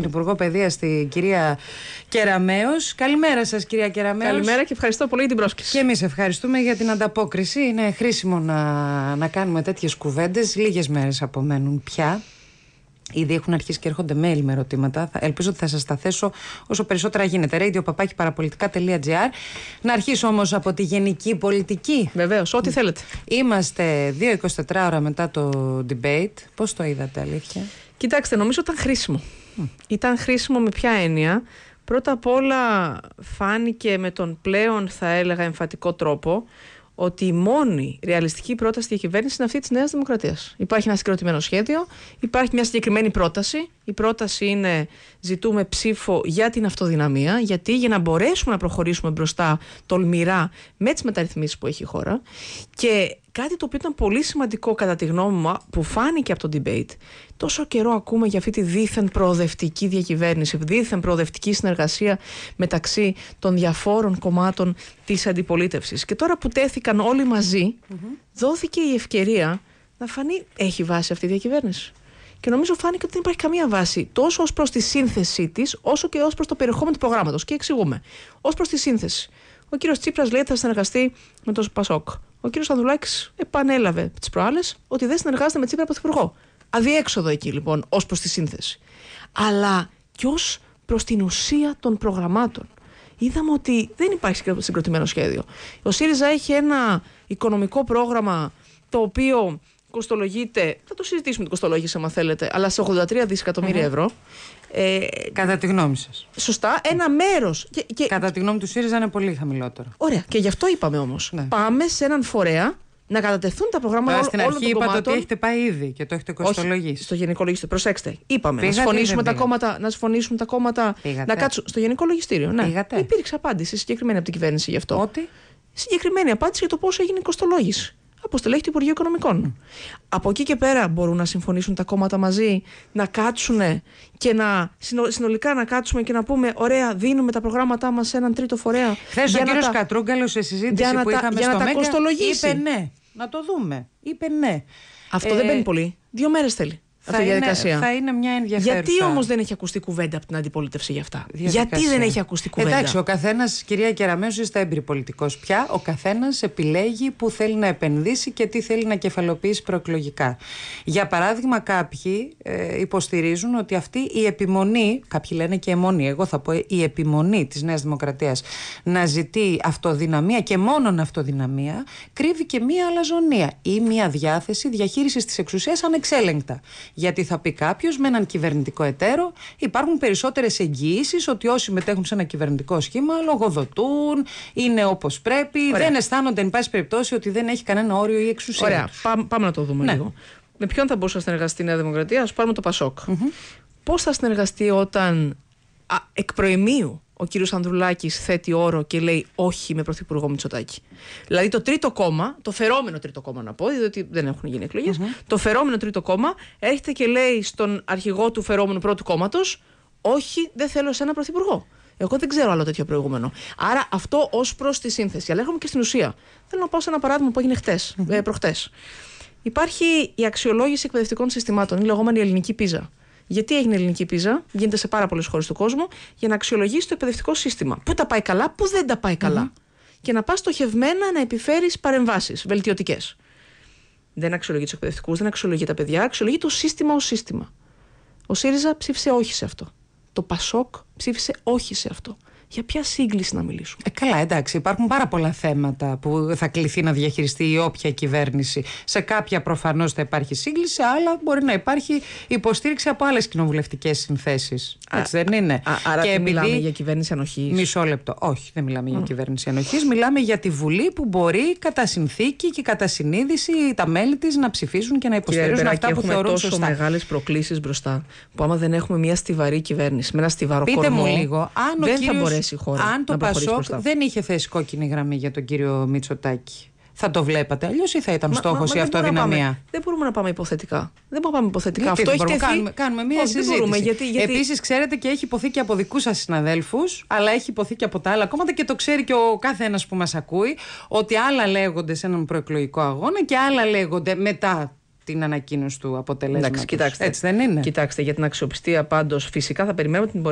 την Υπουργό Παιδείας, την κυρία Κεραμέο. Καλημέρα σας, κυρία Κεραμέο. Καλημέρα και ευχαριστώ πολύ για την πρόσκληση. Και εμείς ευχαριστούμε για την ανταπόκριση. Είναι χρήσιμο να, να κάνουμε τέτοιες κουβέντες. Λίγες μέρες απομένουν πια. Ήδη έχουν αρχίσει και έρχονται mail με ερωτήματα. Ελπίζω ότι θα σας τα θέσω όσο περισσότερα γίνεται. Radio παπάκι παραπολιτικά.gr. Να αρχίσω όμως από τη γενική πολιτική. Βεβαίως, ό,τι θέλετε. Είμαστε 2-24 ώρα μετά το debate. Πώς το είδατε, αλήθεια. Κοιτάξτε, νομίζω ήταν χρήσιμο. Ήταν χρήσιμο με ποια έννοια. Πρώτα απ' όλα φάνηκε με τον πλέον, θα έλεγα, εμφατικό τρόπο ότι η μόνη ρεαλιστική πρόταση για κυβέρνηση είναι αυτή της Νέας Δημοκρατίας. Υπάρχει ένα συγκροτημένο σχέδιο, υπάρχει μια συγκεκριμένη πρόταση. Η πρόταση είναι ζητούμε ψήφο για την αυτοδυναμία, γιατί για να μπορέσουμε να προχωρήσουμε μπροστά τολμηρά με τις μεταρρυθμίσεις που έχει η χώρα. Και κάτι το οποίο ήταν πολύ σημαντικό κατά τη γνώμη μου που φάνηκε από το debate. Τόσο καιρό ακούμε για αυτή τη δίθεν προοδευτική διακυβέρνηση, δίθεν προοδευτική συνεργασία μεταξύ των διαφόρων κομμάτων Της αντιπολίτευσης. Και τώρα που τέθηκαν όλοι μαζί, δόθηκε η ευκαιρία να φανεί έχει βάση αυτή η διακυβέρνηση. Και νομίζω φάνηκε ότι δεν υπάρχει καμία βάση τόσο ως προς τη σύνθεσή της, όσο και ως προς το περιεχόμενο του προγράμματος. Και εξηγούμε. Ως προς τη σύνθεση. Ο κύριος Τσίπρας λέει ότι θα συνεργαστεί με τον Πασόκ. Ο κύριος Ανδουλάκη επανέλαβε τις προάλλες ότι δεν συνεργάζεται με Τσίπρα Πρωθυπουργό. Αδιέξοδο εκεί λοιπόν ως προς τη σύνθεση. Αλλά και ως προς την ουσία των προγραμμάτων είδαμε ότι δεν υπάρχει συγκροτημένο σχέδιο. Ο ΣΥΡΙΖΑ έχει ένα οικονομικό πρόγραμμα το οποίο κοστολογείται, θα το συζητήσουμε την κοστολόγηση αν θέλετε, αλλά σε 83 δισεκατομμυρια ευρώ. Ε, Κατά τη γνώμη σας. Σωστά, ένα μέρος. Κατά τη γνώμη του ΣΥΡΙΖΑ είναι πολύ χαμηλότερο. Ωραία, και γι' αυτό είπαμε όμως. Ναι. Πάμε σε έναν φορέα να κατατεθούν τα προγράμματα όλων των κομμάτων. Στην αρχή είπατε ότι έχετε πάει ήδη και το έχετε κοστολογήσει. στο γενικό λογιστήριο. Προσέξτε. Είπαμε πήγατε να συμφωνήσουμε τα κόμματα. Να συμφωνήσουν τα κόμματα. Πήγατε. Να κάτσουν στο γενικό λογιστήριο. Ναι. Υπήρξε απάντηση συγκεκριμένη από την κυβέρνηση γι' αυτό. Ότι. Συγκεκριμένη απάντηση για το πώς έγινε η κοστολόγηση. Από στελέχη του Υπουργείου Οικονομικών. Mm. Από εκεί και πέρα μπορούν να συμφωνήσουν τα κόμματα μαζί, να κάτσουν και να συνολικά να κάτσουμε και να πούμε: Ωραία, δίνουμε τα προγράμματά μας σε έναν τρίτο φορέα. Χθες ο κύριο Κατρούγκαλος σε συζήτηση που τα... είχαμε για στο να τα κοστολογήσει. Είπε ναι να το δούμε. Είπε ναι. Αυτό δεν ε, παίρνει πολύ. Δύο μέρες θέλει θα είναι μια ενδιαφέρουσα. Γιατί όμως δεν έχει ακουστεί κουβέντα από την αντιπολίτευση για αυτά. Διαδικασία. Γιατί δεν έχει ακουστεί κουβέντα. Εντάξει, ο καθένας, κυρία Κεραμέου, είστε έμπειρη πολιτικός πια. Ο καθένας επιλέγει που θέλει να επενδύσει και τι θέλει να κεφαλοποιήσει προεκλογικά. Για παράδειγμα, κάποιοι ε, υποστηρίζουν ότι αυτή η επιμονή, κάποιοι λένε και αιμονή, εγώ θα πω ε, η επιμονή της Νέας Δημοκρατίας να ζητεί αυτοδυναμία και μόνον αυτοδυναμία, κρύβει και μία αλαζονία ή μία διάθεση διαχείρισης της εξουσίας ανεξέλεγκτα. Γιατί θα πει κάποιος με έναν κυβερνητικό εταίρο υπάρχουν περισσότερες εγγυήσεις ότι όσοι συμμετέχουν σε ένα κυβερνητικό σχήμα λογοδοτούν, είναι όπως πρέπει, Ωραία. δεν αισθάνονται εν πάση περιπτώσει ότι δεν έχει κανένα όριο η εξουσία. Ωραία, πάμε να το δούμε ναι. λίγο. Με ποιον θα μπορούσε να συνεργαστεί η Νέα Δημοκρατία, ας πάρουμε το Πασόκ. Πώς θα συνεργαστεί όταν α, εκ προημίου ο κύριος Ανδρουλάκης θέτει όρο και λέει όχι με πρωθυπουργό Μητσοτάκη. Δηλαδή το τρίτο κόμμα, το φερόμενο τρίτο κόμμα να πω, διότι δεν έχουν γίνει το φερόμενο τρίτο κόμμα έρχεται και λέει στον αρχηγό του φερόμενου πρώτου κόμματος, όχι δεν θέλω σε ένα πρωθυπουργό. Εγώ δεν ξέρω άλλο τέτοιο προηγούμενο. Άρα αυτό ως προς τη σύνθεση. Αλλά έρχομαι και στην ουσία. Θέλω να πάω σε ένα παράδειγμα που έγινε χτες, ε, Υπάρχει η αξιολόγηση εκπαιδευτικών συστημάτων, η λεγόμενη ελληνική πίζα. Γιατί έγινε ελληνική πίζα, γίνεται σε πάρα πολλές χώρες του κόσμου, για να αξιολογήσει το εκπαιδευτικό σύστημα. Πού τα πάει καλά, πού δεν τα πάει Και να πας στοχευμένα να επιφέρεις παρεμβάσεις βελτιωτικές. Δεν αξιολογεί τους εκπαιδευτικούς, δεν αξιολογεί τα παιδιά, αξιολογεί το σύστημα ως σύστημα. Ο ΣΥΡΙΖΑ ψήφισε όχι σε αυτό. Το ΠΑΣΟΚ ψήφισε όχι σε αυτό για ποια σύγκληση να μιλήσουμε. Ε, καλά, εντάξει, υπάρχουν πάρα πολλά θέματα που θα κληθεί να διαχειριστεί η όποια κυβέρνηση. Σε κάποια προφανώς θα υπάρχει σύγκληση, αλλά μπορεί να υπάρχει υποστήριξη από άλλες κοινοβουλευτικές συνθέσεις. Έτσι δεν είναι. άρα και μιλάμε για κυβέρνηση ενοχής. Μισό λεπτό. Όχι, δεν μιλάμε για κυβέρνηση ενοχής, Μιλάμε για τη Βουλή που μπορεί κατά συνθήκη και κατά συνείδηση τα μέλη της να ψηφίζουν και να υποστηρίζουν αυτά που θεωρούν τόσο μεγάλες προκλήσεις μπροστά που άμα δεν έχουμε μια στιβαρή κυβέρνηση με ένα στιβαρό Πείτε μου λίγο, αν ο δεν η χώρα. Αν το Πασόκ δεν είχε θέσει κόκκινη γραμμή για τον κύριο Μητσοτάκη, θα το βλέπατε. Αλλιώς ή θα ήταν στόχο η αυτοδυναμία. Δεν μπορούμε να πάμε υποθετικά. Δεν μπορούμε να πάμε υποθετικά. Γιατί Αυτό έχει κάνουμε, κάνουμε μία Όχι, συζήτηση. Επίσης, ξέρετε και έχει υποθεί και από δικούς σας συναδέλφους, αλλά έχει υποθεί και από τα άλλα κόμματα και το ξέρει και ο κάθε ένας που μας ακούει, ότι άλλα λέγονται σε έναν προεκλογικό αγώνα και άλλα λέγονται μετά την ανακοίνωση του αποτελέσματος. Κοιτάξτε, Έτσι δεν είναι. Κοιτάξτε, για την αξιοπιστία πάντως φυσικά θα περιμένουμε την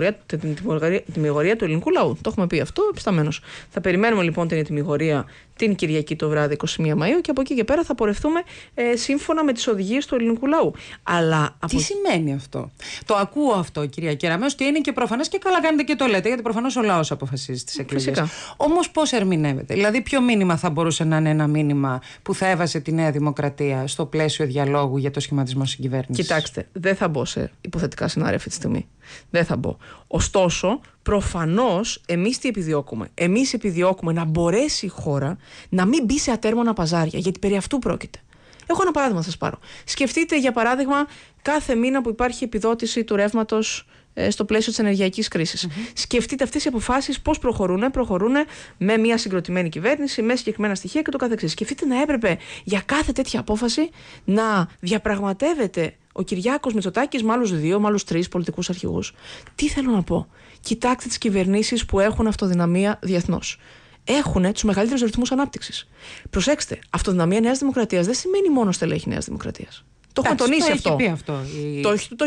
πορεία, του ελληνικού λαού. Το έχουμε πει αυτό, επισταμένως. Θα περιμένουμε λοιπόν την ετοιμιγορία την Κυριακή το βράδυ 21 Μαΐου και από εκεί και πέρα θα πορευτούμε ε, σύμφωνα με τις οδηγίες του ελληνικού λαού. Αλλά Τι σημαίνει αυτό. Το ακούω αυτό κυρία Κεραμέως και είναι και προφανές και καλά κάνετε και το λέτε γιατί προφανώς ο λαός αποφασίζει τις εκλογές. Όμως πώς ερμηνεύεται. Δηλαδή ποιο μήνυμα θα μπορούσε να είναι ένα μήνυμα που θα έβαζε τη Νέα Δημοκρατία στο πλαίσιο διαλόγου για το σχηματισμό συγκυβέρνησης. Κοιτάξτε, δεν θα μπω σε υποθετικά σενάρια αυτή τη στιγμή. Δεν θα μπω. Ωστόσο, προφανώς εμείς τι επιδιώκουμε. Εμείς επιδιώκουμε να μπορέσει η χώρα να μην μπει σε ατέρμονα παζάρια, γιατί περί αυτού πρόκειται. Έχω ένα παράδειγμα να σας πάρω. Σκεφτείτε, για παράδειγμα, κάθε μήνα που υπάρχει επιδότηση του ρεύματος ε, στο πλαίσιο της ενεργειακής Σκεφτείτε αυτές οι αποφάσεις πώς προχωρούν. Προχωρούν με μια συγκροτημένη κυβέρνηση, με συγκεκριμένα στοιχεία και το Σκεφτείτε να έπρεπε για κάθε τέτοια απόφαση να διαπραγματεύεται ο Κυριάκος Μητσοτάκης με άλλους δύο, με άλλους τρεις πολιτικούς αρχηγούς. Τι θέλω να πω. Κοιτάξτε τις κυβερνήσεις που έχουν αυτοδυναμία διεθνώς. Έχουν τους μεγαλύτερους ρυθμούς ανάπτυξης. Προσέξτε, αυτοδυναμία Νέας Δημοκρατίας δεν σημαίνει μόνο στελέχη Νέας Δημοκρατίας. Το έχουν τονίσει Έχει πει αυτό. Το, το, το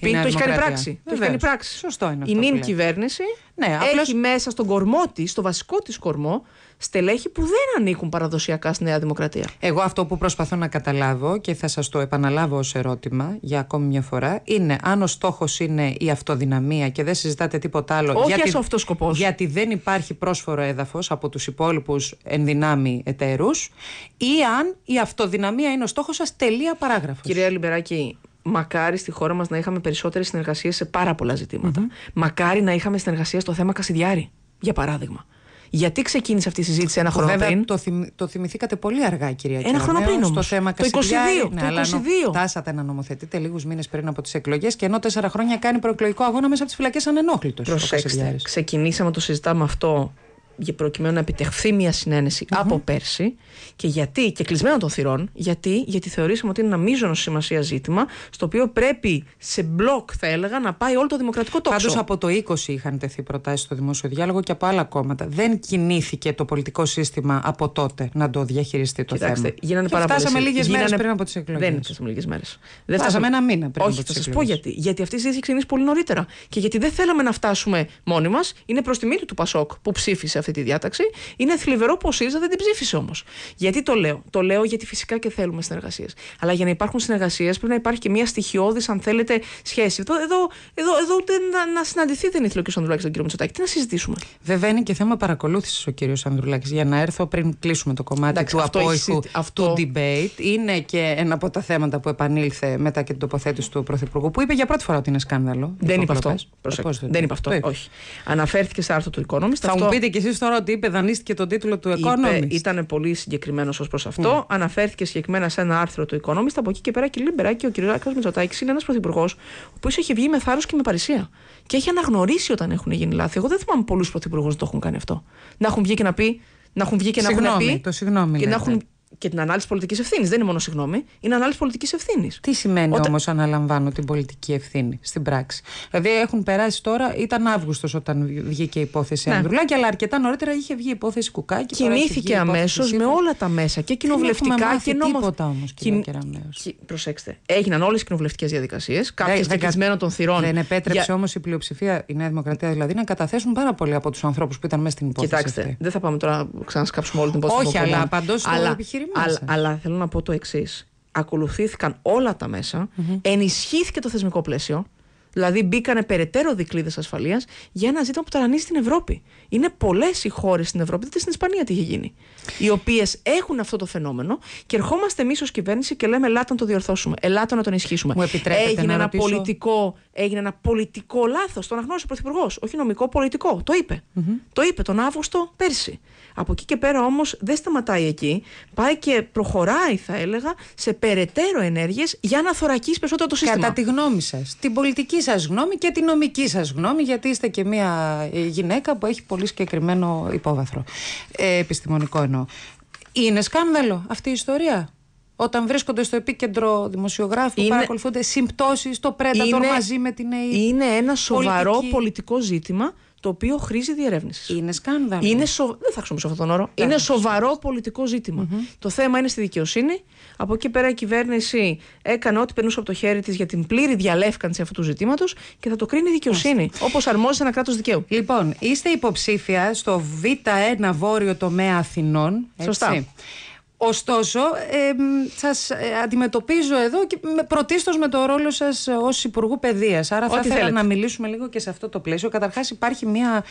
πει, το έχει κάνει πράξη. Το έχει κάνει πράξη. Σωστό είναι αυτό. Η νυν κυβέρνηση ναι, Έχει μέσα στον κορμό της, στο βασικό της κορμό, στελέχη που δεν ανήκουν παραδοσιακά στη Νέα Δημοκρατία. Εγώ αυτό που προσπαθώ να καταλάβω και θα σας το επαναλάβω ως ερώτημα για ακόμη μια φορά είναι αν ο στόχος είναι η αυτοδυναμία και δεν συζητάτε τίποτα άλλο. Όχι γιατί, σκοπός. Γιατί δεν υπάρχει πρόσφορο έδαφος από τους υπόλοιπους ενδυνάμει εταίρους ή αν η αυτοδυναμία είναι ο στόχος σας. Τελεία παράγραφος. Κυρία Λιμπεράκη, μακάρι στη χώρα μας να είχαμε περισσότερες συνεργασίες σε πάρα πολλά ζητήματα. Μακάρι να είχαμε συνεργασία στο θέμα Κασιδιάρη, για παράδειγμα. Γιατί ξεκίνησε αυτή η συζήτηση ένα χρόνο πριν. Το, θυμ, το θυμηθήκατε πολύ αργά, κυρία Ένα χρόνο πριν. Στο θέμα το 22. Ναι, το 22. Αλλά φτάσατε να νομοθετείτε λίγους μήνες πριν από τις εκλογές και ενώ τέσσερα χρόνια κάνει προεκλογικό αγώνα μέσα από τις φυλακές ανενόχλητος. Ξεκινήσαμε το συζητάμε αυτό για προκειμένου να επιτευχθεί μια συνένεση mm-hmm. από πέρσι και γιατί, και κλεισμένο των θυρών, γιατί, γιατί θεωρήσαμε ότι είναι ένα μείζονο σημασία ζήτημα, στο οποίο πρέπει σε μπλοκ, θα έλεγα, να πάει όλο το δημοκρατικό τόξο. Πάντως από το 20 είχαν τεθεί προτάσεις στο δημόσιο διάλογο και από άλλα κόμματα. Δεν κινήθηκε το πολιτικό σύστημα από τότε να το διαχειριστεί το Κοιτάξτε, θέμα. Γίνανε και πάρα φτάσαμε λίγες μέρες γίνανε... πριν από τις εκλογές. Δεν φτάσαμε λίγες μέρες. Δεν φτάσαμε ένα μήνα πριν. Όχι, από θα σας πω γιατί. Γιατί αυτή η συζήτηση ξεκινήσει πολύ νωρίτερα. Και γιατί δεν θέλαμε να φτάσουμε μόνοι μας. Είναι προς τη τιμή του Πασόκ που ψήφισε αυτή αυτή τη διάταξη. Είναι θλιβερό που ο ΣΥΡΙΖΑ δεν την ψήφισε όμως. Γιατί το λέω. Το λέω γιατί φυσικά και θέλουμε συνεργασίες. Αλλά για να υπάρχουν συνεργασίες πρέπει να υπάρχει και μια στοιχειώδης, αν θέλετε, σχέση. Εδώ, εδώ, εδώ, εδώ ούτε να, να συναντηθεί δεν ήθελε ο κ. Ανδρουλάκης τον κ. Μητσοτάκη. Τι να συζητήσουμε. Βέβαια είναι και θέμα παρακολούθησης ο κ. Ανδρουλάκης. Για να έρθω πριν κλείσουμε το κομμάτι Εντάξει, του απόϊχου του αυτό... debate. Είναι και ένα από τα θέματα που επανήλθε μετά και την τοποθέτηση του Πρωθυπουργού που είπε για πρώτη φορά ότι είναι σκάνδαλο. Δεν είπα αυτό. Ε, δεν είπα αυτό. Ε. Όχι. Αναφέρθηκε σε άρθρο του Economist. Θα αυτό... μου πείτε κι εσείς τώρα ότι είπε τίτλο του Economist. Ήταν πολύ συγκεκριμένος ως προς αυτό. Ναι. Αναφέρθηκε συγκεκριμένα σε ένα άρθρο του Economist. Από εκεί και πέρα, κύριε Λιμπεράκη, ο κ. Μητσοτάκης είναι ένας πρωθυπουργός, ο οποίος έχει βγει με θάρρος και με παρησία. Και έχει αναγνωρίσει όταν έχουν γίνει λάθη. Εγώ δεν θυμάμαι πολλούς πρωθυπουργούς να το έχουν κάνει αυτό. Να έχουν βγει και να πει να έχουν βγει και συγγνώμη, να πει. Το συγγνώμη, και την ανάλυση πολιτικής ευθύνης. Δεν είναι μόνο συγγνώμη, είναι ανάλυση πολιτικής ευθύνης. Τι σημαίνει όταν... όμως αναλαμβάνω την πολιτική ευθύνη στην πράξη. Δηλαδή έχουν περάσει τώρα, ήταν Αύγουστος όταν βγήκε η υπόθεση ναι. Ανδρουλάκη, αλλά αρκετά νωρίτερα είχε βγει η υπόθεση Κουκάκη. Κινήθηκε αμέσως με όλα τα μέσα και κοινοβουλευτικά και νόμο. Τίποτα όμως, κύριε Κι... Προσέξτε. Έγιναν όλες οι κοινοβουλευτικές διαδικασίες, κάποιες δεκασμένων των θυρών. Δεν επέτρεψε για... όμως η πλειοψηφία, η Νέα Δημοκρατία δηλαδή, να καταθέσουν πάρα πολλοί από τους ανθρώπους που ήταν μέσα στην υπόθεση. Κοιτάξτε, δεν θα πάμε τώρα να ξανασκάψουμε όλη την υπόθεση. Όχι, αλλά παντό αλλά, θέλω να πω το εξής. Ακολουθήθηκαν όλα τα μεσα ενισχύθηκε το θεσμικό πλαίσιο. Δηλαδή μπήκανε περαιτέρω δικλείδες ασφαλείας για ένα ζήτημα που ταρανίζει στην Ευρώπη. Είναι πολλές οι χώρες στην Ευρώπη, δείτε στην Ισπανία τι έχει γίνει, οι οποίες έχουν αυτό το φαινόμενο και ερχόμαστε εμείς ως κυβέρνηση και λέμε ελάτε να το διορθώσουμε, ελάτε να τον ισχύσουμε. Μου επιτρέπετε έγινε, να ένα ρωτήσω... πολιτικό, έγινε ένα πολιτικό λάθος, Το αναγνώρισε ο Πρωθυπουργός. Όχι νομικό, πολιτικό. Το είπε. Mm-hmm. Το είπε τον Αύγουστο πέρσι. Από εκεί και πέρα όμως δεν σταματάει εκεί. Πάει και προχωράει, θα έλεγα, σε περαιτέρω ενέργειες για να θωρακίσει περισσότερο το σύστημα. Κατά τη γνώμη σας, την πολιτική Σας γνώμη και τη νομική σας γνώμη γιατί είστε και μια ε, γυναίκα που έχει πολύ συγκεκριμένο υπόβαθρο ε, επιστημονικό εννοώ. Είναι σκάνδαλο αυτή η ιστορία όταν βρίσκονται στο επίκεντρο δημοσιογράφου, που είναι, παρακολουθούνται συμπτώσεις, το πρέντατορ μαζί με την ΑΕΠ. Είναι ένα σοβαρό πολιτικό ζήτημα το οποίο χρήζει διερεύνησης. Είναι σκάνδαλο. Είναι σο... Δεν θα χρησιμοποιήσω αυτόν τον όρο. είναι σοβαρό πολιτικό Το θέμα είναι στη δικαιοσύνη. Από εκεί πέρα η κυβέρνηση έκανε ό,τι περνούσε από το χέρι της για την πλήρη διαλεύκανση αυτού του ζητήματος και θα το κρίνει η δικαιοσύνη. Όπως αρμόζει ένα κράτος δικαίου. Λοιπόν, είστε υποψήφια στο Β1 Βόρειο Τομέα Αθηνών. Σωστά. Ωστόσο, ε, σας αντιμετωπίζω εδώ και με, πρωτίστως με το ρόλο σας ως Υπουργού Παιδείας. Άρα θα ήθελα να μιλήσουμε λίγο και σε αυτό το πλαίσιο. Καταρχάς υπάρχει μια,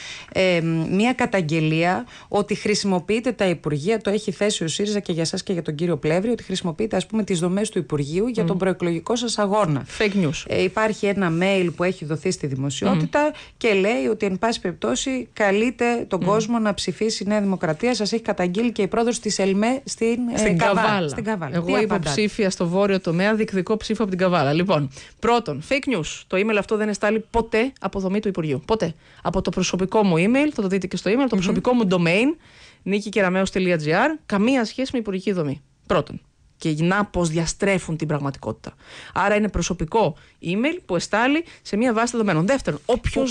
μια καταγγελία ότι χρησιμοποιείται τα Υπουργεία, το έχει θέσει ο ΣΥΡΙΖΑ και για σας και για τον κύριο Πλεύρη, ότι χρησιμοποιείται ας πούμε τις δομές του Υπουργείου για τον προεκλογικό σας αγώνα. Fake news. Ε, υπάρχει ένα mail που έχει δοθεί στη δημοσιότητα και λέει ότι εν πάση περιπτώσει καλείται τον κόσμο να ψηφίσει η Νέα Δημοκρατία. Σας έχει καταγγείλει και η πρόεδρος της ΕΛΜΕ στην στην, ε, καβάλα. στην Καβάλα. Εγώ υποψήφια στο βόρειο τομέα, διεκδικώ ψήφο από την Καβάλα. Λοιπόν, πρώτον, fake news. Το email αυτό δεν εστάλει ποτέ από δομή του Υπουργείου. Ποτέ. Από το προσωπικό μου email, θα το δείτε και στο email, το προσωπικό μου domain, νίκηκεραμέο.gr, καμία σχέση με υπουργική δομή. Πρώτον και γινά πώ διαστρέφουν την πραγματικότητα. Άρα είναι προσωπικό email που εστάλει σε μια βάση δεδομένων. Δεύτερον, όποιο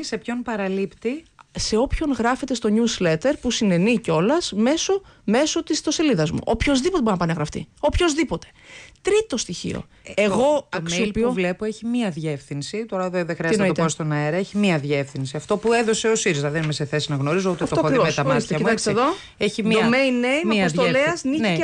σε ποιον παραλείπτη. Σε όποιον γράφεται στο newsletter που συνενεί κιόλας μέσω μέσω της ιστοσελίδα μου. Οποιοδήποτε μπορεί να πάνε να γραφτεί. Οποιοδήποτε. Τρίτο στοιχείο. Ε, Εγώ το αξιοποιώ. που βλέπω έχει μία διεύθυνση. Τώρα δεν χρειάζεται να το πω στον αέρα. Έχει μία διεύθυνση. Αυτό που έδωσε ο ΣΥΡΙΖΑ. Δεν είμαι σε θέση να γνωρίζω, ούτε το έχω δει με τα μάτια μου. Έτσι. Εδώ. Έχει μία. Domain name, αποστολέα νίκη ναι,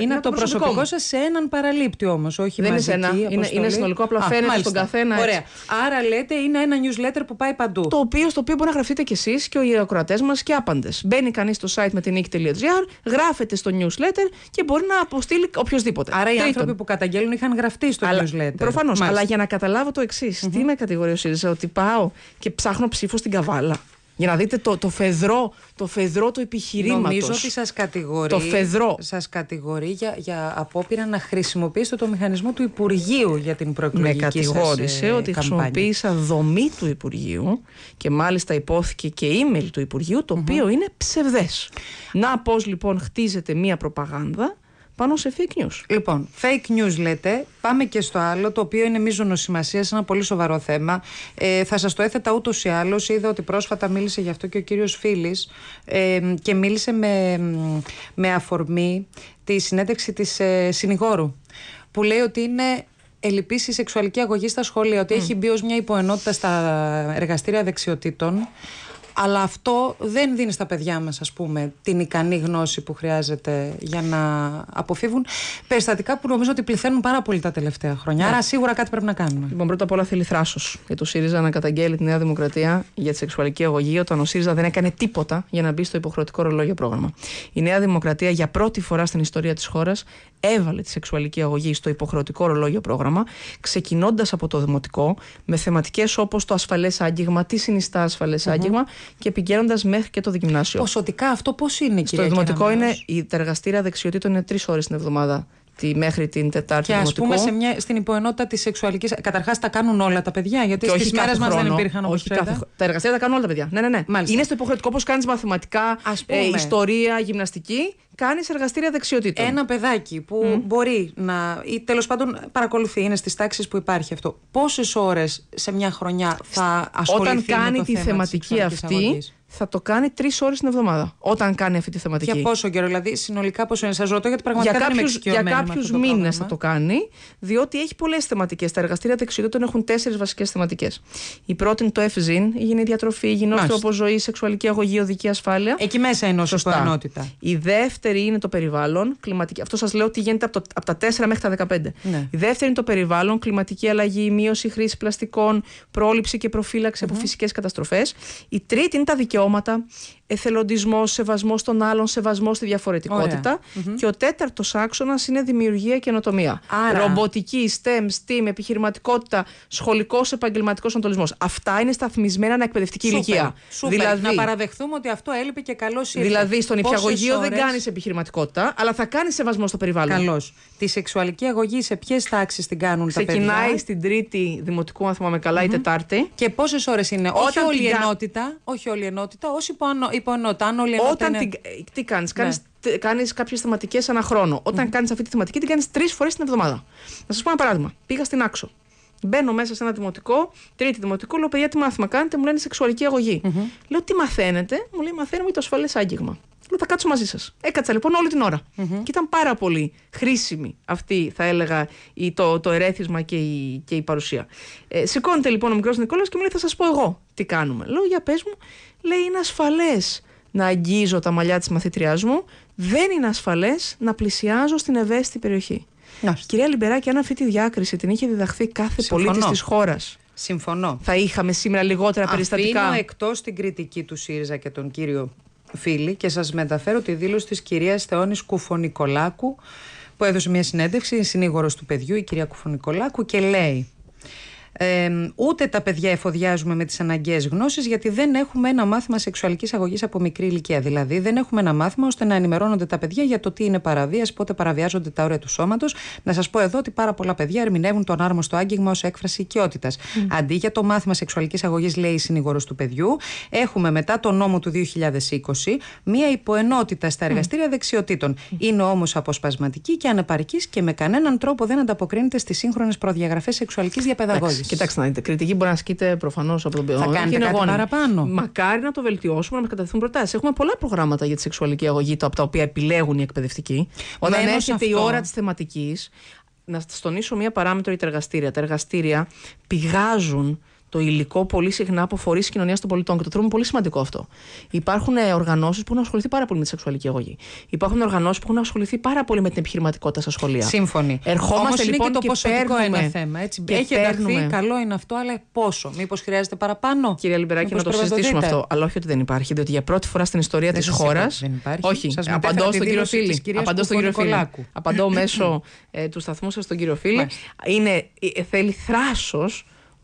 Είναι το προσωπικό σας σε έναν παραλήπτη όμως. Όχι Δεν είναι σε ένα. Είναι συνολικό. Απλά φαίνεται στον καθένα. Ωραία. Άρα λέτε είναι ένα newsletter που πάει παντού. Το οποίο μπορεί να γραφτείτε κι εσείς και οι ακροατές μας και άπαντες. Μπαίνει κανείς στο site με την νίκη.gr γράφεται στο newsletter και μπορεί να αποστείλει οποιοδήποτε. Άρα οι άνθρωποι που καταγγέλνουν είχαν γραφτεί στο αλλά, newsletter. Προφανώς. Αλλά για να καταλάβω το εξη τι με κατηγορεί ο ΣΥΡΙΖΑ, ότι πάω και ψάχνω ψήφο στην καβάλα. Για να δείτε το, το, φεδρό, το φεδρό του επιχειρήματος. Νομίζω ότι σας κατηγορεί, το φεδρό. Σας κατηγορεί για, για απόπειρα να χρησιμοποιήσετε το μηχανισμό του Υπουργείου για την προεκλογική Με κατηγόρησε ε, ότι χρησιμοποίησα δομή του Υπουργείου και μάλιστα υπόθηκε και email του Υπουργείου το οποίο είναι ψευδές. Να πώς λοιπόν χτίζεται μία προπαγάνδα πάνω σε fake news. Λοιπόν, fake news λέτε. Πάμε και στο άλλο, το οποίο είναι μείζονο σημασίας, ένα πολύ σοβαρό θέμα. Ε, θα σας το έθετα ούτως ή άλλως. Είδα ότι πρόσφατα μίλησε γι' αυτό και ο κύριος Φίλης ε, και μίλησε με, με αφορμή τη συνέντευξη της ε, συνηγόρου. Που λέει ότι είναι ελλειπής η σεξουαλική αγωγή στα σχολεία, ότι mm. έχει μπει ως μια υποενότητα στα εργαστήρια δεξιοτήτων αλλά αυτό δεν δίνει στα παιδιά μας ας πούμε την ικανή γνώση που χρειάζεται για να αποφύγουν περιστατικά που νομίζω ότι πληθαίνουν πάρα πολύ τα τελευταία χρόνια. Άρα ναι. σίγουρα κάτι πρέπει να κάνουμε. Λοιπόν, πρώτα απ' όλα θέλει θράσος για το ΣΥΡΙΖΑ να καταγγέλει τη Νέα Δημοκρατία για τη σεξουαλική αγωγή, όταν ο ΣΥΡΙΖΑ δεν έκανε τίποτα για να μπει στο υποχρεωτικό ρολόγιο πρόγραμμα. Η Νέα Δημοκρατία για πρώτη φορά στην ιστορία της χώρας έβαλε τη σεξουαλική αγωγή στο υποχρεωτικό ρολόγιο πρόγραμμα, ξεκινώντας από το δημοτικό με θεματικές όπως το ασφαλές άγγιγμα, τι συνιστά ασφαλές mm-hmm. άγγιγμα και πηγαίνοντας μέχρι και το γυμνάσιο. Ποσοτικά αυτό πώς είναι, κύριε Στο δημοτικό είναι, η, τα εργαστήρια δεξιοτήτων είναι τρεις ώρες την εβδομάδα τη, μέχρι την Τετάρτη Και ας πούμε σε μια, στην υποενότητα της σεξουαλικής. Καταρχάς τα κάνουν όλα τα παιδιά, γιατί στι μέρες μας δεν υπήρχαν όπως Τα εργαστήρια τα κάνουν όλα τα παιδιά. Ναι, ναι, ναι. Είναι στο υποχρεωτικό πώ κάνεις μαθηματικά, ε, ιστορία, γυμναστική. Κάνεις εργαστήρια δεξιοτήτων. Ένα παιδάκι που μπορεί να. ή τέλος πάντων παρακολουθεί, είναι στις τάξεις που υπάρχει αυτό. Πόσες ώρες σε μια χρονιά θα ασχοληθεί Όταν κάνει με το τη θέμα θεματική αυτή, αγωγής θα το κάνει τρεις ώρες την εβδομάδα. Όταν κάνει αυτή τη θεματική. Για πόσο καιρό, δηλαδή συνολικά πόσο είναι, σας ρωτώ, γιατί πραγματικά για κάποιους, Για κάποιου μήνε θα το κάνει, διότι έχει πολλές θεματικές. Τα εργαστήρια δεξιοτήτων έχουν τέσσερις βασικές θεματικές. Η πρώτη είναι το FZIN, υγιεινή διατροφή, υγιεινό τρόπο ζωή, σεξουαλική αγωγή, οδική ασφάλεια. Εκεί μέσα είναι όσο ενότητα. Η δεύτερη είναι το περιβάλλον, κλιματική. Αυτό σας λέω ότι γίνεται από, το, από τα 4 μέχρι τα 15. Ναι. Η δεύτερη είναι το περιβάλλον, κλιματική αλλαγή, μείωση χρήση πλαστικών, πρόληψη και προφύλαξη mm-hmm. από φυσικές καταστροφές. Η τρίτη είναι τα δικαιώματα δικαιώματα εθελοντισμός, σεβασμός των άλλων, σεβασμός στη διαφορετικότητα. Ωραία. Και ο τέταρτος άξονας είναι δημιουργία και καινοτομία. Άρα... Ρομποτική, STEM, STEAM, επιχειρηματικότητα, σχολικός επαγγελματικός αντολισμό. Αυτά είναι σταθμισμένα εκπαιδευτική σούπερ, ηλικία. Σούπερ. Δηλαδή, να παραδεχθούμε ότι αυτό έλειπε και καλό ήρθε. Δηλαδή, στον υπηαγωγείο δεν κάνεις επιχειρηματικότητα, αλλά θα κάνεις σεβασμό στο περιβάλλον. Καλώς. Τη σεξουαλική αγωγή σε ποιες τάξεις την κάνουν Ξεκινάει τα παιδιά. Ξεκινάει στην Τρίτη Δημοτικού, αν με καλα καλά, mm-hmm. η Τετάρτη. Και πόσες ώρες είναι, όχι όλη, η ενότητα, όχι όλη ενότητα, όσοι που λοιπόν Όταν την, ε, τι κάνεις, κάνεις κάνεις ναι. κάποιες θεματικές ένα χρόνο. Όταν mm. κάνεις αυτή τη θεματική, την κάνεις τρεις φορές την εβδομάδα. Να σας πω ένα παράδειγμα. Πήγα στην Άξο. Μπαίνω μέσα σε ένα δημοτικό, τρίτη δημοτικό, λέω παιδιά τι μάθημα κάνετε, μου λένε σεξουαλική Λέω τι μαθαίνετε, μου λέει μαθαίνουμε το ασφαλές άγγιγμα. Λέω θα κάτσω μαζί σας. Έκατσα λοιπόν όλη την ωρα Και ήταν πάρα πολύ χρήσιμη αυτή, θα έλεγα, το, το ερέθισμα και η, και η παρουσία. Ε, σηκώνεται λοιπόν ο μικρός Νικόλας και μου λέει: Θα σας πω εγώ τι κάνουμε. Λέω: Για πες μου, λέει είναι ασφαλές να αγγίζω τα μαλλιά της μαθητριάς μου, δεν είναι ασφαλές να πλησιάζω στην ευαίσθητη περιοχή. Κυρία Λιμπεράκη, αν αυτή τη διάκριση την είχε διδαχθεί κάθε πολίτης της χώρας. Συμφωνώ. Θα είχαμε σήμερα λιγότερα περιστατικά. Αφήνω εκτό την κριτική του ΣΥΡΙΖΑ και τον κύριο φίλη και σας μεταφέρω τη δήλωση της κυρίας Θεόνης Κουφονικολάκου που έδωσε μια συνέντευξη, συνήγορος του παιδιού η κυρία Κουφονικολάκου και λέει ε, ούτε τα παιδιά εφοδιάζουμε με τις αναγκαίες γνώσεις, γιατί δεν έχουμε ένα μάθημα σεξουαλικής αγωγής από μικρή ηλικία. Δηλαδή, δεν έχουμε ένα μάθημα ώστε να ενημερώνονται τα παιδιά για το τι είναι παραβίας πότε παραβιάζονται τα όρια του σώματος. Να σας πω εδώ ότι πάρα πολλά παιδιά ερμηνεύουν τον άρμοστο άγγιγμα ως έκφραση οικειότητας. Mm. Αντί για το μάθημα σεξουαλικής αγωγής, λέει η συνήγορο του παιδιού, έχουμε μετά τον νόμο του 2020 μία υποενότητα στα εργαστήρια mm. δεξιοτήτων. Mm. Είναι όμως αποσπασματική και ανεπαρκής και με κανέναν τρόπο δεν ανταποκρίνεται στις σύγχρονες προδιαγραφές σεξουαλικής διαπαιδαγώγησης. Κοιτάξτε να δείτε. Κριτική μπορεί να ασκείται προφανώς από τον ποιόν. Θα κάνετε κάτι παραπάνω. Μακάρι να το βελτιώσουμε, να μας καταθέσουν προτάσεις. Έχουμε πολλά προγράμματα για τη σεξουαλική αγωγή, από τα οποία επιλέγουν οι εκπαιδευτικοί. Όταν έρχεται η ώρα της θεματικής, να τονίσω μία παράμετρο για τα εργαστήρια. Τα εργαστήρια πηγάζουν το υλικό πολύ συχνά από φορείς κοινωνίας των πολιτών και το θεωρούμε πολύ σημαντικό αυτό. Υπάρχουν ε, οργανώσεις που έχουν ασχοληθεί πάρα πολύ με τη σεξουαλική αγωγή. Υπάρχουν οργανώσεις που έχουν ασχοληθεί πάρα πολύ με την επιχειρηματικότητα στα σχολεία. Σύμφωνοι. Ερχόμαστε Όμως λοιπόν είναι και το ποσοτικό παίρνουμε, ένα θέμα. Έτσι. Και Έχει ενταχθεί, καλό είναι αυτό, αλλά πόσο. Μήπως χρειάζεται παραπάνω. Κυρία Λιμπεράκη, να το συζητήσουμε αυτό. Αλλά όχι ότι δεν υπάρχει, διότι για πρώτη φορά στην ιστορία τη χώρα. Όχι, απαντώ στον κύριο Φίλη. Απαντώ ε, στον κύριο Φίλη. Απαντώ μέσω του σταθμού σας στον κύριο Φίλη. Θέλει θράσος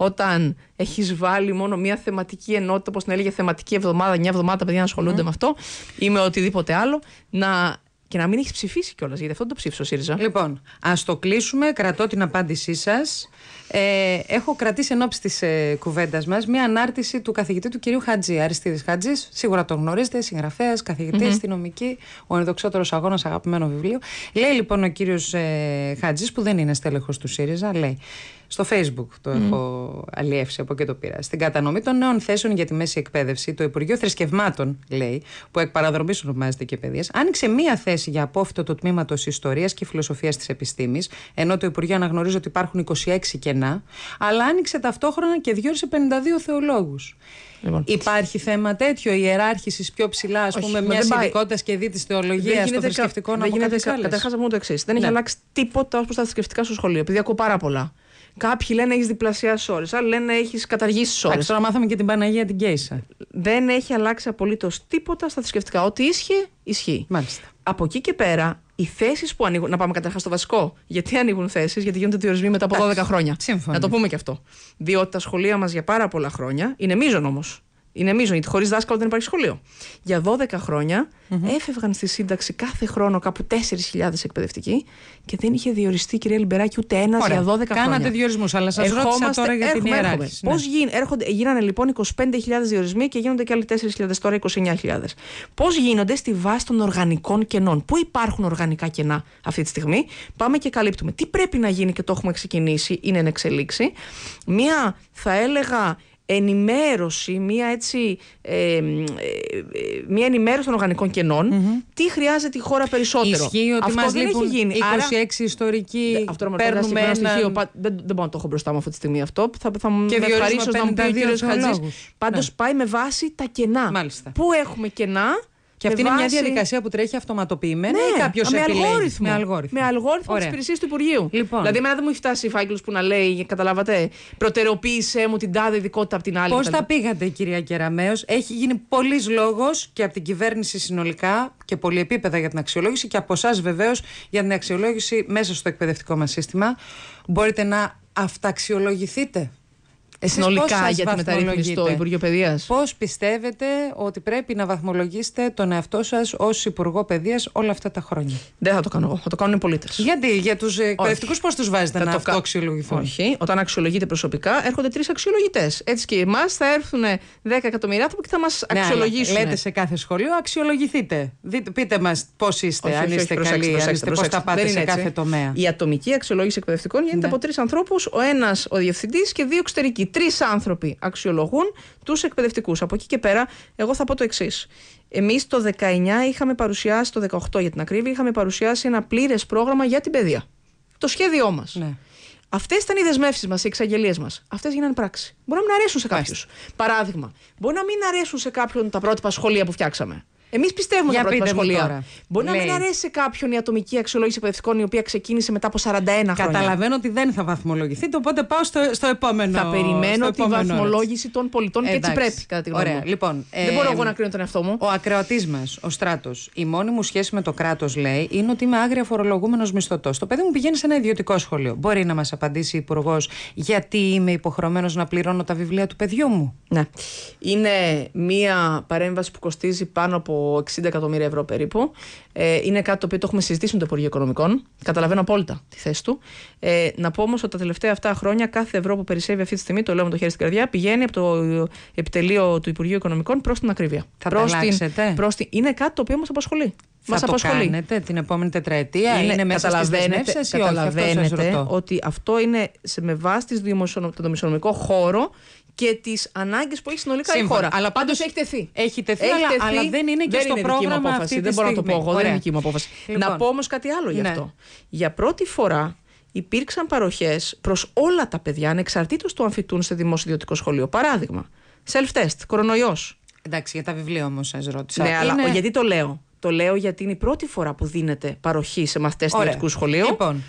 όταν έχει βάλει μόνο μία θεματική ενότητα, όπω την έλεγε θεματική εβδομάδα, μια θεματικη ενοτητα οπω να ελεγε θεματικη εβδομαδα μια εβδομαδα παιδιά να ασχολούνται mm. με αυτό ή με οτιδήποτε άλλο, να και να μην έχεις ψηφίσει κιόλας, γιατί αυτό το ψήφισε ο ΣΥΡΙΖΑ. Λοιπόν, ας το κλείσουμε. Κρατώ την απάντησή σας. Ε, έχω κρατήσει εν ώψη της ε, κουβέντας μας μία ανάρτηση του καθηγητή του κυρίου Χατζή, Αριστίδης Χατζή. Σίγουρα τον γνωρίζετε, συγγραφέας, αστυνομική, ο ενδοξότερος αγώνας, αγαπημένο βιβλίο. Λέει λοιπόν ο κύριος ε, Χατζή, που δεν είναι στέλεχος του ΣΥΡΙΖΑ, λέει. Στο Facebook το έχω αλλιεύσει, από και το πήρα. Στην κατανομή των νέων θέσεων για τη μέση εκπαίδευση, το Υπουργείο Θρησκευμάτων, λέει, που εκ παραδρομής ονομάζεται και παιδείας, άνοιξε μία θέση για απόφυτο του τμήματο Ιστορίας και Φιλοσοφίας της Επιστήμης, ενώ το Υπουργείο αναγνωρίζει ότι υπάρχουν 26 κενά, αλλά άνοιξε ταυτόχρονα και διορισε 52 θεολόγους. Λοιπόν. Υπάρχει θέμα τέτοιο ιεράρχησης πιο ψηλά, ας πούμε, μια ειδικότητας και δει της θεολογίας στο θρησκευτικό κα... Καταρχά, το εξής. Δεν έχει ναι. αλλάξει τίποτα ως προς τα θρησκευτικά στο σχολείο, επειδή ακούω πάρα πολλά. Κάποιοι λένε έχεις διπλασιάσει ώρες, άλλοι λένε έχεις καταργήσεις ώρες. Τώρα μάθαμε και την Παναγία την Κέισα. Δεν έχει αλλάξει απολύτως τίποτα στα θρησκευτικά. Ό,τι ίσχυε, ισχύει. Μάλιστα. Από εκεί και πέρα, οι θέσεις που ανοίγουν. Να πάμε καταρχάς στο βασικό. Γιατί ανοίγουν θέσεις, γιατί γίνονται διορισμοί μετά από 12 χρόνια. Σύμφωνα. Να το πούμε και αυτό. Διότι τα σχολεία μας για πάρα πολλά χρόνια είναι μείζον όμως είναι μείζον, γιατί χωρίς δάσκαλο δεν υπάρχει σχολείο. Για 12 χρονια έφευγαν στη σύνταξη κάθε χρόνο κάπου 4.000 εκπαιδευτικοί και δεν είχε διοριστεί, κυρία Λιμπεράκη, ούτε ένας για 12 Κάνατε χρόνια. Κάνατε διορισμούς, αλλά σας ρώτησα τώρα για την ιεράρχηση. Ναι. Πώς γίνανε λοιπόν 25.000 διορισμοί και γίνονται και άλλοι 4.000 τώρα 29.000. Πώς γίνονται στη βάση των οργανικών κενών. Πού υπάρχουν οργανικά κενά αυτή τη στιγμή. Πάμε και καλύπτουμε. Τι πρέπει να γίνει και το έχουμε ξεκινήσει, είναι εν εξελίξη. Μία, θα έλεγα, ενημέρωση, μία έτσι, ε, ε, μία ενημέρωση των οργανικών κενών, mm-hmm. τι χρειάζεται η χώρα περισσότερο. Ισχύει ότι αυτό μας δεν έχει γίνει. 26 ιστορικοί, ναι, αυτό παίρνουμε ένα... στοιχείο. Δεν, δεν, μπορώ να το έχω μπροστά μου αυτή τη στιγμή αυτό. Θα, θα και με ευχαρίσω να μου πει ο κ. Χατζής. Πάντως ναι. πάει με βάση τα κενά. Μάλιστα. Πού έχουμε κενά και αυτή είναι μια διαδικασία που τρέχει αυτοματοποιημένα ναι, ή κάποιο με, επιλέγει. αλγόριθμο. με αλγόριθμο. Με αλγόριθμο της υπηρεσίας του Υπουργείου. Λοιπόν. Δηλαδή, εμένα δεν μου έχει φτάσει η φάκελο που να λέει, καταλάβατε, προτεροποίησέ μου την τάδε ειδικότητα από την άλλη. Πώς τα πήγατε, κυρία Κεραμέο, έχει γίνει πολλής λόγος και από την κυβέρνηση συνολικά και πολυεπίπεδα για την αξιολόγηση και από εσάς βεβαίως για την αξιολόγηση μέσα στο εκπαιδευτικό μας σύστημα. Μπορείτε να αυταξιολογηθείτε συνολικά για τη μεταρρύθμιση στο Υπουργείο Παιδείας. Πώς πιστεύετε ότι πρέπει να βαθμολογήσετε τον εαυτό σας ως Υπουργό Παιδείας όλα αυτά τα χρόνια. Δεν θα το κάνω εγώ. Θα το κάνουν οι πολίτες. Γιατί, για τους ε, εκπαιδευτικούς πώς τους βάζετε να το αξιολογηθούν. Όχι. Όταν αξιολογείτε προσωπικά, έρχονται τρεις αξιολογητές. Έτσι και εμάς θα έρθουν 10 εκατομμύρια άνθρωποι και θα μας ναι, ναι, ναι. αξιολογήσουν. Ναι, λέτε σε κάθε σχολείο, αξιολογηθείτε. Δείτε, πείτε μας πώς είστε, αν είστε καλοί, πώ τα πάτε σε κάθε τομέα. Η ατομική αξιολόγηση εκπαιδευτικών γίνεται από τρεις ανθρώπους, ο ένας ο διευθυντής και δύο εξωτερικοί τρεις άνθρωποι αξιολογούν τους εκπαιδευτικούς. Από εκεί και πέρα, εγώ θα πω το εξής. Εμείς το 19 είχαμε παρουσιάσει, το 18 για την ακρίβεια, είχαμε παρουσιάσει ένα πλήρες πρόγραμμα για την παιδεία. Το σχέδιό μας. Ναι. Αυτές ήταν οι δεσμεύσεις μας, οι εξαγγελίες μας. Αυτές γίνανε πράξη. Μπορεί να μην αρέσουν σε κάποιους. Παράδειγμα, μπορεί να μην αρέσουν σε κάποιον τα πρότυπα σχολεία που φτιάξαμε. Εμείς πιστεύουμε για στα σχολεία. Τώρα. Μπορεί Λέει. να μην ναι. αρέσει σε κάποιον η ατομική αξιολόγηση εκπαιδευτικών η οποία ξεκίνησε μετά από 41 χρόνια. Καταλαβαίνω ότι δεν θα βαθμολογηθείτε, οπότε πάω στο, στο επόμενο. Θα περιμένω τη βαθμολόγηση των πολιτών και έτσι πρέπει. Κατά τη Ωραία. Λοιπόν, ε, δεν μπορώ εγώ να κρίνω τον εαυτό μου. Ο ακροατής μας, ο στράτος, η μόνη μου σχέση με το κράτος λέει είναι ότι είμαι άγρια φορολογούμενος μισθωτός. Το παιδί μου πηγαίνει σε ένα ιδιωτικό σχολείο. Μπορεί να μας απαντήσει η Υπουργός γιατί είμαι υποχρεωμένος να πληρώνω τα βιβλία του παιδιού μου. Ναι. Είναι μία παρέμβαση που κοστίζει πάνω από 60 εκατομμύρια ευρώ περίπου. Ε, είναι κάτι το οποίο το έχουμε συζητήσει με το Υπουργείο Οικονομικών. Καταλαβαίνω απόλυτα τη θέση του. Ε, να πω όμως ότι τα τελευταία αυτά χρόνια κάθε ευρώ που περισσεύει αυτή τη στιγμή, το λέω με το χέρι στην καρδιά, πηγαίνει από το επιτελείο του Υπουργείου Οικονομικών προς την ακρίβεια. Θα προς την, προς είναι κάτι το οποίο μας απασχολεί. Μα απασχολεί. Κάνετε την επόμενη τετραετία, είναι, είναι μέσα στις στις ή όχι, καταλαβαίνετε ότι αυτό είναι σε, με βάση το δημοσιονομικό χώρο και τις ανάγκες που έχει συνολικά Σύμφωνα. η χώρα. Αλλά πάντως έχει τεθεί. Έχει τεθεί, αλλά, τεθεί. αλλά δεν είναι και δεν στο είναι πρόγραμμα. Αυτή δεν μπορώ να το πω εγώ. Δεν είναι δική μου απόφαση. Λοιπόν. Να πω όμως κάτι άλλο γι' ναι. αυτό. Ναι. Για πρώτη φορά υπήρξαν παροχές προς όλα τα παιδιά ανεξαρτήτως του αν φοιτούν σε δημόσιο ιδιωτικό σχολείο. Παράδειγμα, self-test, κορονοϊός. Εντάξει, για τα βιβλία όμως σας ρώτησα. Ναι, αλλά γιατί το λέω. Το λέω γιατί είναι η πρώτη φορά που δίνεται παροχή σε μαθητές του ιδιωτικού σχολείου. Λοιπόν.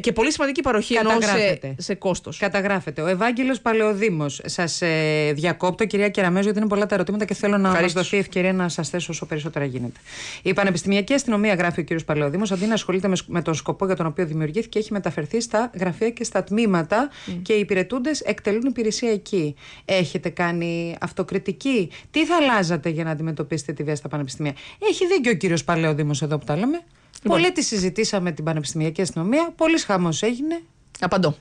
Και πολύ σημαντική παροχή ενώ σε, σε κόστος. Καταγράφεται. Ο Ευάγγελος Παλαιοδήμος. Σας ε, διακόπτω, κυρία Κεραμέζου γιατί είναι πολλά τα ερωτήματα και θέλω να μας δοθεί ευκαιρία να σας θέσω όσο περισσότερα γίνεται. Η Πανεπιστημιακή Αστυνομία, γράφει ο κύριος Παλαιοδήμος, αντί να ασχολείται με, με τον σκοπό για τον οποίο δημιουργήθηκε, έχει μεταφερθεί στα γραφεία και στα τμήματα και οι υπηρετούντες εκτελούν υπηρεσία εκεί. Έχετε κάνει αυτοκριτική. Τι θα αλλάζατε για να αντιμετωπίσετε τη βία στα πανεπιστημία. Έχει δίκιο ο κύριος Παλαιοδήμος εδώ που τα λέμε. Λοιπόν. Πολύ τη συζητήσαμε την Πανεπιστημιακή Αστυνομία. Πολύ χάμο έγινε. Απαντώ.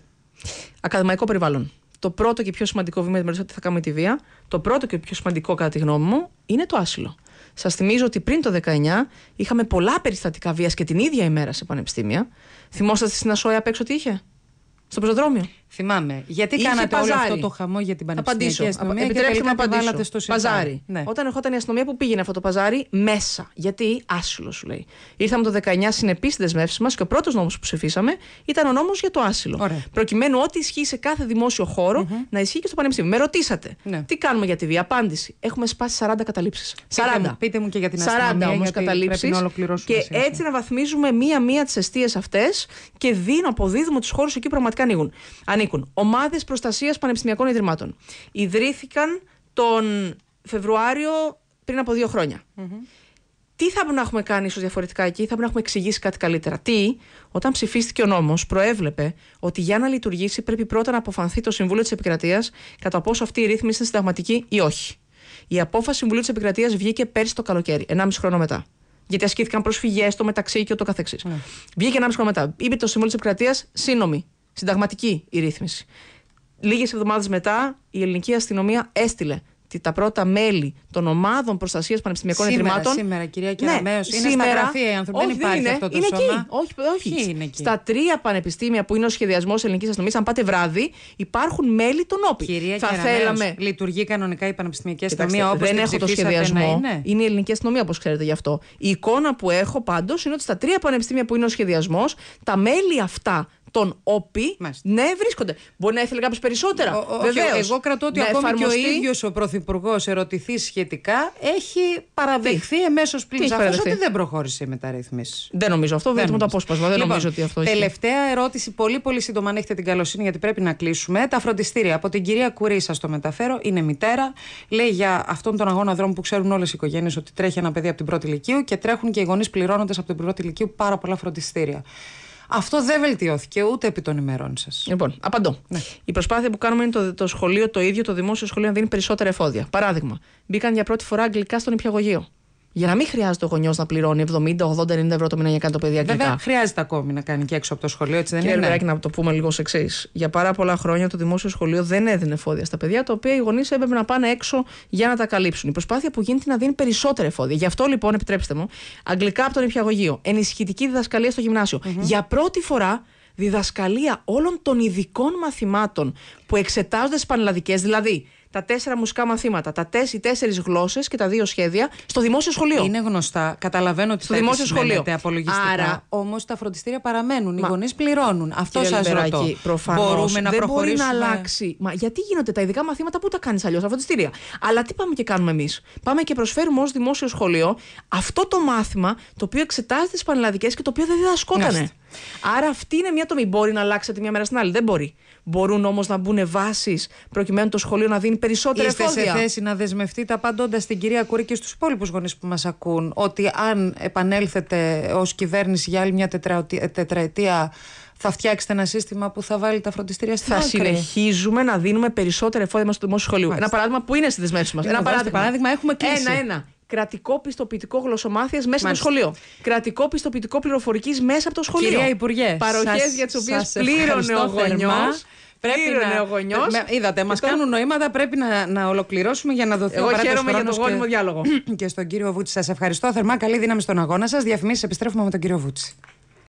Ακαδημαϊκό περιβάλλον. Το πρώτο και πιο σημαντικό βήμα, με δηλαδή, ότι θα κάνουμε τη βία, το πρώτο και πιο σημαντικό κατά τη γνώμη μου είναι το άσυλο. Σας θυμίζω ότι πριν το 19 είχαμε πολλά περιστατικά βίας και την ίδια ημέρα σε πανεπιστήμια. Θυμόσαστε στην ΑΣΟΕ απ' έξω τι είχε, στο πεζοδρόμιο. Θυμάμαι. Γιατί Είχε κάνατε παζάρι. όλο αυτό το χαμό για την Πανεπιστημιακή Αστυνομία Επιτρέψτε και τελικά βάλατε στο Παζάρι. Ναι. Όταν ερχόταν η αστυνομία, που πήγαινε αυτό το παζάρι, μέσα. Γιατί άσυλο σου λέει. Ήρθαμε το 19 συνεπεί στι δεσμεύσεις μας και ο πρώτος νόμος που ψηφίσαμε ήταν ο νόμος για το άσυλο. Ωραία. Προκειμένου ό,τι ισχύει σε κάθε δημόσιο χώρο, mm-hmm. να ισχύει και στο Πανεπιστήμιο. Με ρωτήσατε. Ναι. Τι κάνουμε για τη βία. Απάντηση. Έχουμε σπάσει 40 καταλήψεις. 40. Πείτε, μου και για την αστυνομία. 40 όμως καταλήψει. Και έτσι να βαθμίζουμε μία-μία τις αιστείες αυτές και αποδίδουμε τους χώρους εκεί πραγματικά ανοίγουν ανήκουν. Ομάδες προστασίας πανεπιστημιακών ιδρυμάτων. Ιδρύθηκαν τον Φεβρουάριο πριν από δύο χρόνια. Mm-hmm. Τι θα πρέπει να έχουμε κάνει ίσως διαφορετικά εκεί, θα πρέπει να έχουμε εξηγήσει κάτι καλύτερα. Τι, όταν ψηφίστηκε ο νόμος, προέβλεπε ότι για να λειτουργήσει πρέπει πρώτα να αποφανθεί το Συμβούλιο της Επικρατείας κατά πόσο αυτή η ρύθμιση είναι συνταγματική ή όχι. Η απόφαση Συμβουλίου της Επικρατείας βγήκε πέρσι το καλοκαίρι, 1,5 χρόνο μετά. Γιατί ασκήθηκαν προσφυγές στο μεταξύ και ούτω καθεξής. Ναι. Βγήκε 1,5 χρόνο μετά. Είπε το Συμβούλιο της Επικρατείας σύνομη συνταγματική η ρύθμιση. Λίγες εβδομάδες μετά η ελληνική αστυνομία έστειλε τα πρώτα μέλη των ομάδων προστασίας πανεπιστημιακών σήμερα, ιδρυμάτων. Σήμερα, κυρία Κεραμέο, ναι, είναι σήμερα, στα γραφεία οι άνθρωποι. Όχι, δεν υπάρχει είναι, αυτό το είναι σώμα. Εκεί, όχι, όχι. είναι εκεί. Στα τρία πανεπιστήμια που είναι ο σχεδιασμός ελληνικής αστυνομίας, αν πάτε βράδυ, υπάρχουν μέλη των όπλων. Κυρία Θα θέλαμε... λειτουργεί κανονικά η πανεπιστημιακή αστυνομία όπω Δεν έχω το ναι, σχεδιασμό. Είναι. είναι η ελληνική αστυνομία, όπως ξέρετε γι' αυτό. Η εικόνα που έχω πάντως είναι ότι στα τρία πανεπιστήμια που είναι ο σχεδιασμός, τα μέλη αυτά των ΟΠΗ ναι, βρίσκονται. Μπορεί να ήθελε κάποιος περισσότερα. Ο, εγώ κρατώ ότι ακόμη και ο ίδιος ο Πρωθυπουργός ερωτηθεί σχετικά έχει παραδεχθεί εμέσω πλήρω ότι δεν προχώρησε η μεταρρύθμιση. Δεν νομίζω αυτό. Βλέπουμε το απόσπασμα. Δεν λοιπόν, νομίζω ότι αυτό Τελευταία ερώτηση, πολύ πολύ σύντομα, αν έχετε την καλοσύνη, γιατί πρέπει να κλείσουμε. Τα φροντιστήρια από την κυρία Κουρή, σας το μεταφέρω, είναι μητέρα. Λέει για αυτόν τον αγώνα δρόμου που ξέρουν όλες οι οικογένειες ότι τρέχει ένα παιδί από την πρώτη ηλικίου και τρέχουν και οι γονείς πληρώνοντας από την πρώτη ηλικίου πάρα πολλά φροντιστήρια. Αυτό δεν βελτιώθηκε ούτε επί των ημερών σας. Λοιπόν, απαντώ. Ναι. Η προσπάθεια που κάνουμε είναι το, το σχολείο το ίδιο, το δημόσιο σχολείο να δίνει περισσότερα εφόδια. Παράδειγμα, μπήκαν για πρώτη φορά αγγλικά στον υπηαγωγείο. Για να μην χρειάζεται ο γονιός να πληρώνει 70, 80, 90 ευρώ το μήνα για να κάνει το παιδί αγγλικά. Βέβαια, χρειάζεται ακόμη να κάνει και έξω από το σχολείο, έτσι δεν και είναι. Και να το πούμε λίγο σε εξής. Για πάρα πολλά χρόνια το δημόσιο σχολείο δεν έδινε φόδια στα παιδιά, τα οποία οι γονείς έπρεπε να πάνε έξω για να τα καλύψουν. Η προσπάθεια που γίνεται να δίνει περισσότερα εφόδια. Γι' αυτό λοιπόν, επιτρέψτε μου, αγγλικά από το νηπιαγωγείο, ενισχυτική διδασκαλία στο γυμνασιο Για πρώτη φορά διδασκαλία όλων των ειδικών μαθημάτων που εξετάζονται στις πανελλαδικές, δηλαδή τα τέσσερα μουσικά μαθήματα, τα τέσ, οι τέσσερις γλώσσες και τα δύο σχέδια στο δημόσιο σχολείο. Είναι γνωστά. Καταλαβαίνω ότι στο θα δημόσιο σχολείο. απολογιστικά. Άρα όμως τα φροντιστήρια παραμένουν. Μα... Οι γονείς πληρώνουν. Αυτό σα ρωτώ. Προφανώς, Μπορούμε να δεν προχωρήσουμε. Μπορεί να αλλάξει. Μα γιατί γίνονται τα ειδικά μαθήματα, πού τα κάνεις αλλιώς τα φροντιστήρια. Αλλά τι πάμε και κάνουμε εμείς. Πάμε και προσφέρουμε ως δημόσιο σχολείο αυτό το μάθημα το οποίο εξετάζει τις πανελλαδικές και το οποίο δεν διδασκόταν. Άρα αυτή είναι μια τομή. Μπορεί να αλλάξει τη μια μέρα στην άλλη. Δεν μπορεί. Μπορούν όμως να μπουν βάσεις προκειμένου το σχολείο να δίνει περισσότερα εφόδια. Είστε σε θέση να δεσμευτείτε απαντώντας στην κυρία Κούρη και στους υπόλοιπους γονείς που μας ακούν ότι αν επανέλθετε ως κυβέρνηση για άλλη μια τετραετία θα φτιάξετε ένα σύστημα που θα βάλει τα φροντιστήρια στην θα άκρη. Θα συνεχίζουμε να δίνουμε περισσότερα εφόδια στο δημόσιο σχολείο. Ένα παράδειγμα που είναι στη δεσμεύση μας. Ένα παράδειγμα. παράδειγμα έχουμε κλείσει. Ένα-ένα. Κρατικό πιστοποιητικό γλωσσομάθειας μέσα Μάλιστα. από το σχολείο. Κρατικό πιστοποιητικό πληροφορικής μέσα από το σχολείο. Κυρία Υπουργέ, παροχές για τις οποίες πλήρωνε ο γονιός. Πρέπει να... είναι ο γονιός. Είδατε, μας κάνουν νοήματα. Πρέπει να, να ολοκληρώσουμε για να δοθεί Εγώ ο Εγώ χαίρομαι για τον γόνιμο διάλογο. και στον κύριο Βούτση. Σας ευχαριστώ θερμά. Καλή δύναμη στον αγώνα σας. Διαφημίσεις επιστρέφουμε με τον κύριο Βούτση.